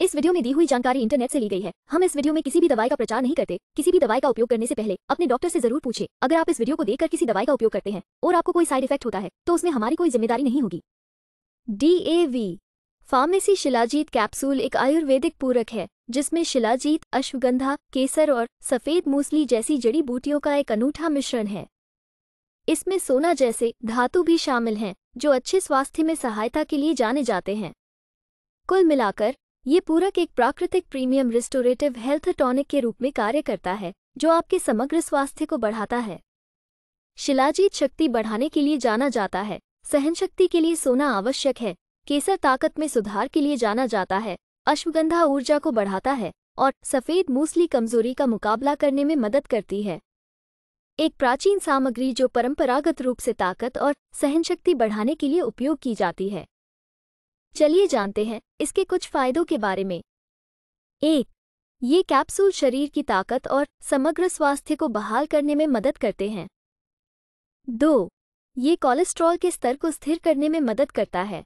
इस वीडियो में दी हुई जानकारी इंटरनेट से ली गई है हम इस वीडियो में किसी भी दवाई का प्रचार नहीं करते किसी भी दवाई का उपयोग करने से पहले अपने डॉक्टर से जरूर पूछे अगर आप इस वीडियो को देखकर किसी दवाई का उपयोग करते हैं और आपको कोई साइड इफेक्ट होता है तो उसमें हमारी कोई जिम्मेदारी नहीं होगी डी फार्मेसी शिलाजीत कैप्सूल एक आयुर्वेदिक पूरक है जिसमें शिलाजीत अश्वगंधा केसर और सफ़ेद मूसली जैसी जड़ी बूटियों का एक अनूठा मिश्रण है इसमें सोना जैसे धातु भी शामिल हैं जो अच्छे स्वास्थ्य में सहायता के लिए जाने जाते हैं कुल मिलाकर ये पूरक एक प्राकृतिक प्रीमियम रिस्टोरेटिव हेल्थ टॉनिक के रूप में कार्य करता है जो आपके समग्र स्वास्थ्य को बढ़ाता है शिलाजीत शक्ति बढ़ाने के लिए जाना जाता है सहनशक्ति के लिए सोना आवश्यक है केसर ताकत में सुधार के लिए जाना जाता है अश्वगंधा ऊर्जा को बढ़ाता है और सफ़ेद मूसली कमजोरी का मुकाबला करने में मदद करती है एक प्राचीन सामग्री जो परंपरागत रूप से ताकत और सहनशक्ति बढ़ाने के लिए उपयोग की जाती है चलिए जानते हैं इसके कुछ फायदों के बारे में एक ये कैप्सूल शरीर की ताकत और समग्र स्वास्थ्य को बहाल करने में मदद करते हैं दो ये कोलेस्ट्रॉल के स्तर को स्थिर करने में मदद करता है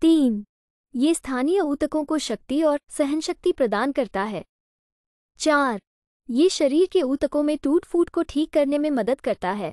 तीन ये स्थानीय ऊतकों को शक्ति और सहनशक्ति प्रदान करता है चार ये शरीर के ऊतकों में टूट फूट को ठीक करने में मदद करता है